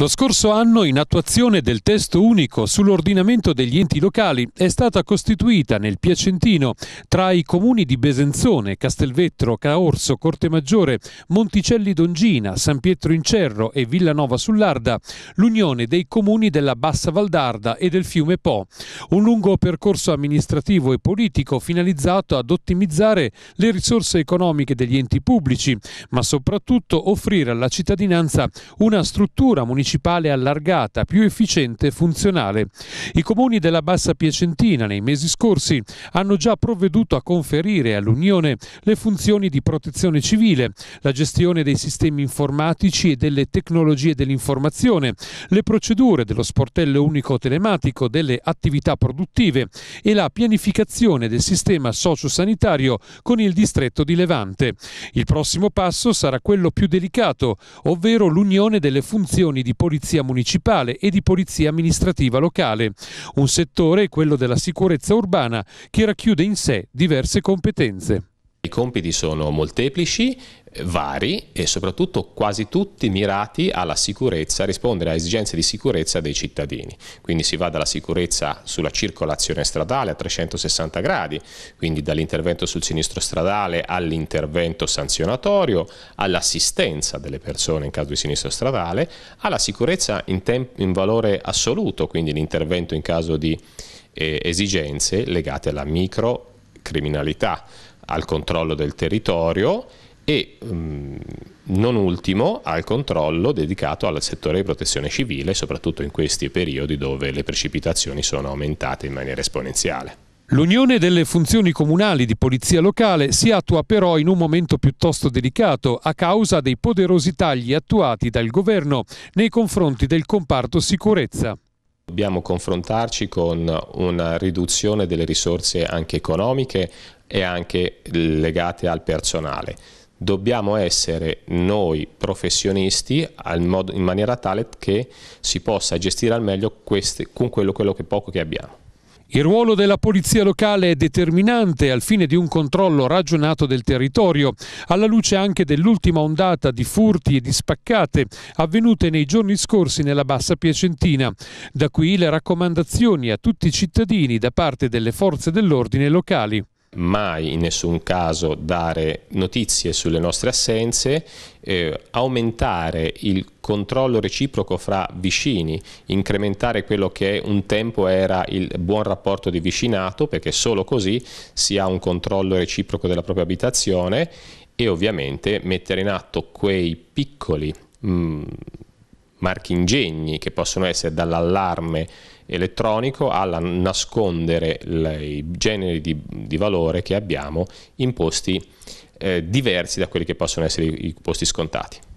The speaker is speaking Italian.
Lo scorso anno, in attuazione del testo unico sull'ordinamento degli enti locali, è stata costituita nel Piacentino, tra i comuni di Besenzone, Castelvetro, Caorso, Cortemaggiore, Monticelli d'Ongina, San Pietro in Cerro e Villanova sull'Arda, l'unione dei comuni della Bassa Valdarda e del fiume Po. Un lungo percorso amministrativo e politico finalizzato ad ottimizzare le risorse economiche degli enti pubblici, ma soprattutto offrire alla cittadinanza una struttura municipale municipale allargata, più efficiente e funzionale. I comuni della Bassa Piacentina nei mesi scorsi hanno già provveduto a conferire all'Unione le funzioni di protezione civile, la gestione dei sistemi informatici e delle tecnologie dell'informazione, le procedure dello sportello unico telematico delle attività produttive e la pianificazione del sistema sociosanitario con il distretto di Levante. Il prossimo passo sarà quello più delicato, ovvero l'unione delle funzioni di polizia municipale e di polizia amministrativa locale. Un settore è quello della sicurezza urbana che racchiude in sé diverse competenze. I compiti sono molteplici, vari e soprattutto quasi tutti mirati alla sicurezza, rispondere a esigenze di sicurezza dei cittadini. Quindi si va dalla sicurezza sulla circolazione stradale a 360 gradi, quindi dall'intervento sul sinistro stradale all'intervento sanzionatorio, all'assistenza delle persone in caso di sinistro stradale, alla sicurezza in, in valore assoluto, quindi l'intervento in caso di eh, esigenze legate alla microcriminalità al controllo del territorio e mh, mm, non ultimo al controllo dedicato al settore di protezione civile, soprattutto in questi periodi dove le precipitazioni sono aumentate in maniera esponenziale. L'unione delle funzioni comunali di polizia locale si attua però in un momento piuttosto delicato a causa dei poderosi tagli attuati dal governo nei confronti del comparto sicurezza. Dobbiamo confrontarci con una riduzione delle risorse anche economiche e anche legate al personale. Dobbiamo essere noi professionisti in maniera tale che si possa gestire al meglio queste, con quello, quello che poco che abbiamo. Il ruolo della polizia locale è determinante al fine di un controllo ragionato del territorio, alla luce anche dell'ultima ondata di furti e di spaccate avvenute nei giorni scorsi nella bassa Piacentina. Da qui le raccomandazioni a tutti i cittadini da parte delle forze dell'ordine locali mai in nessun caso dare notizie sulle nostre assenze, eh, aumentare il controllo reciproco fra vicini, incrementare quello che un tempo era il buon rapporto di vicinato, perché solo così si ha un controllo reciproco della propria abitazione e ovviamente mettere in atto quei piccoli mh, mm, marchi ingegni che possono essere dall'allarme elettronico alla nascondere i generi di, di valore che abbiamo in posti eh, diversi da quelli che possono essere i posti scontati.